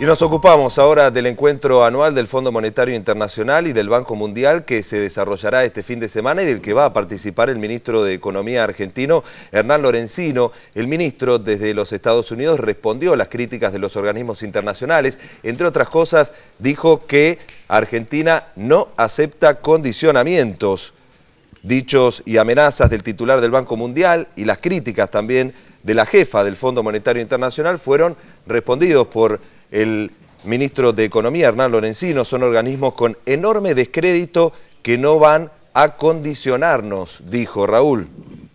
Y nos ocupamos ahora del encuentro anual del Fondo Monetario Internacional y del Banco Mundial que se desarrollará este fin de semana y del que va a participar el ministro de Economía argentino, Hernán Lorenzino. El ministro desde los Estados Unidos respondió a las críticas de los organismos internacionales. Entre otras cosas, dijo que Argentina no acepta condicionamientos. Dichos y amenazas del titular del Banco Mundial y las críticas también de la jefa del Fondo Monetario Internacional fueron respondidos por el ministro de Economía, Hernán Lorenzino, son organismos con enorme descrédito que no van a condicionarnos, dijo Raúl.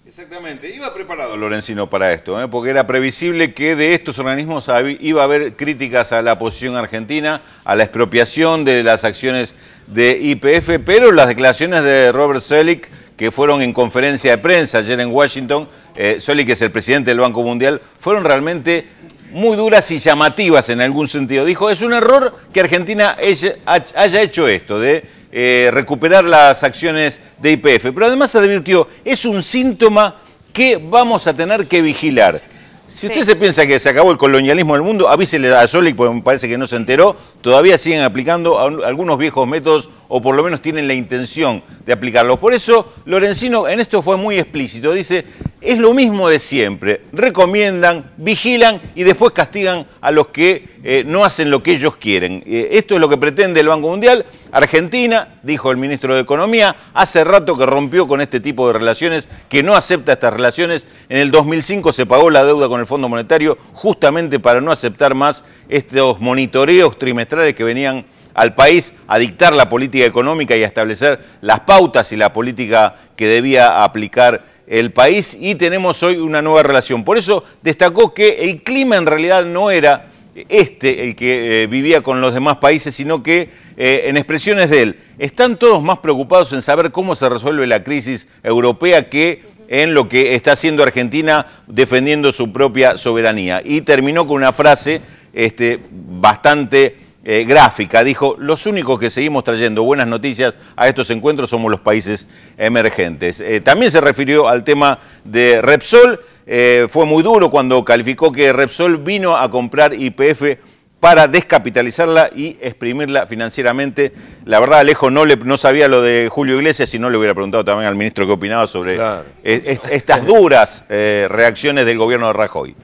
Exactamente, iba preparado Lorenzino para esto, ¿eh? porque era previsible que de estos organismos iba a haber críticas a la posición argentina, a la expropiación de las acciones de IPF, pero las declaraciones de Robert Zoellick, que fueron en conferencia de prensa ayer en Washington, eh, es el presidente del Banco Mundial, fueron realmente muy duras y llamativas en algún sentido. Dijo, es un error que Argentina haya hecho esto, de eh, recuperar las acciones de IPF. Pero además advirtió, es un síntoma que vamos a tener que vigilar. Si usted se piensa que se acabó el colonialismo del mundo, avísele a Solic porque me parece que no se enteró. Todavía siguen aplicando algunos viejos métodos o por lo menos tienen la intención de aplicarlos. Por eso, Lorencino en esto fue muy explícito. Dice, es lo mismo de siempre. Recomiendan, vigilan y después castigan a los que eh, no hacen lo que ellos quieren. Eh, esto es lo que pretende el Banco Mundial. Argentina, dijo el ministro de Economía, hace rato que rompió con este tipo de relaciones, que no acepta estas relaciones. En el 2005 se pagó la deuda con el Fondo Monetario justamente para no aceptar más estos monitoreos trimestrales que venían al país a dictar la política económica y a establecer las pautas y la política que debía aplicar el país y tenemos hoy una nueva relación. Por eso destacó que el clima en realidad no era este el que eh, vivía con los demás países, sino que eh, en expresiones de él, están todos más preocupados en saber cómo se resuelve la crisis europea que en lo que está haciendo Argentina defendiendo su propia soberanía. Y terminó con una frase este, bastante eh, gráfica, dijo, los únicos que seguimos trayendo buenas noticias a estos encuentros somos los países emergentes. Eh, también se refirió al tema de Repsol, eh, fue muy duro cuando calificó que Repsol vino a comprar IPF para descapitalizarla y exprimirla financieramente. La verdad, Alejo no, le, no sabía lo de Julio Iglesias, si no le hubiera preguntado también al ministro qué opinaba sobre estas duras reacciones del gobierno de Rajoy.